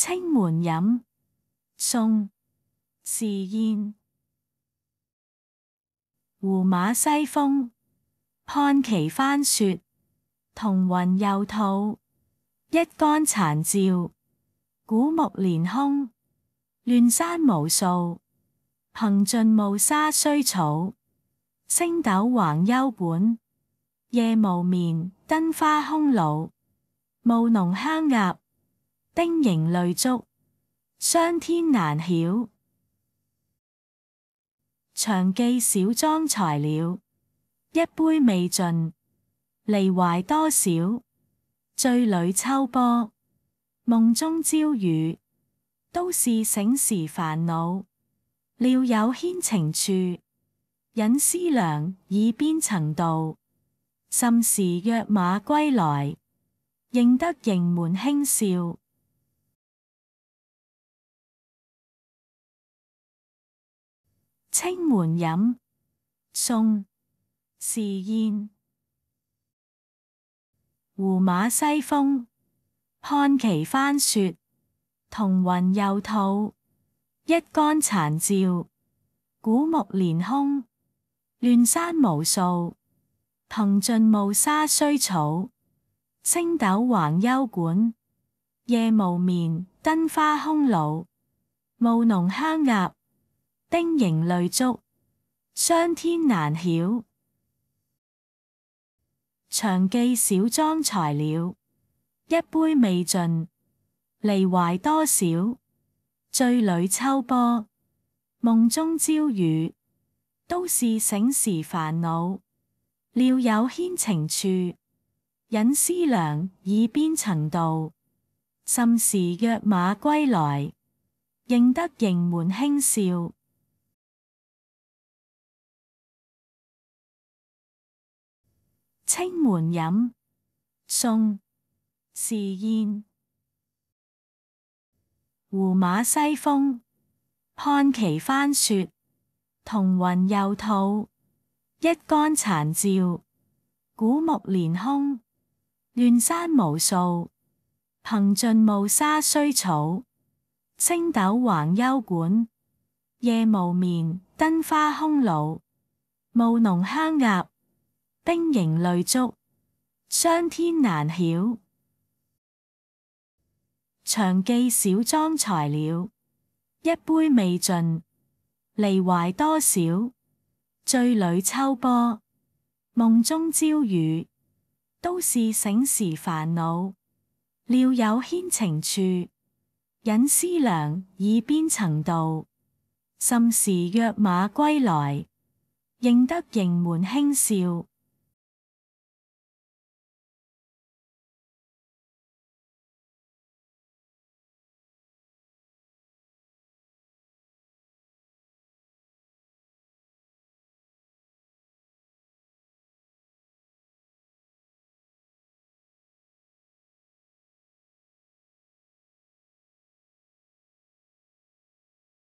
清门饮》宋·史彦，胡马西风，看其翻雪，同云又吐一竿残照。古木连空，乱山无数，行尽暮沙衰草。星斗横幽本。夜无眠，灯花空老，雾浓香鸭。丁形泪足，伤天难晓。长记小庄材料，一杯未尽，离怀多少？醉里秋波，梦中朝雨，都是醒时烦恼。料有牵情处，隐思量。耳边曾道，甚时跃马归来？认得迎门轻笑。清门饮，宋·时宴。胡马西风，看其翻雪；同云又吐，一竿残照。古木连空，乱山无数。腾尽暮沙衰草，星斗横幽馆。夜无眠，灯花空老，雾浓香鸭。丁形泪足，伤天难晓。长记小妆材料，一杯未尽，离怀多少？醉里秋波，梦中朝雨，都是醒时烦恼。料有牵情处，忍思量。耳边曾道，甚时跃马归来？认得盈门轻笑。清门饮，宋·释彦。胡马西风，看其翻雪；同云又吐，一竿残照。古木连空，乱山无数。行尽暮沙衰草，青斗横幽馆。夜无眠，灯花空老，雾浓香鸭。兵营泪足，伤天难晓。长记小庄材料，一杯未尽，离怀多少？醉里秋波，梦中朝雨，都是醒时烦恼。料有牵情处，隐思量。耳边曾道，甚时跃马归来？认得迎门轻笑。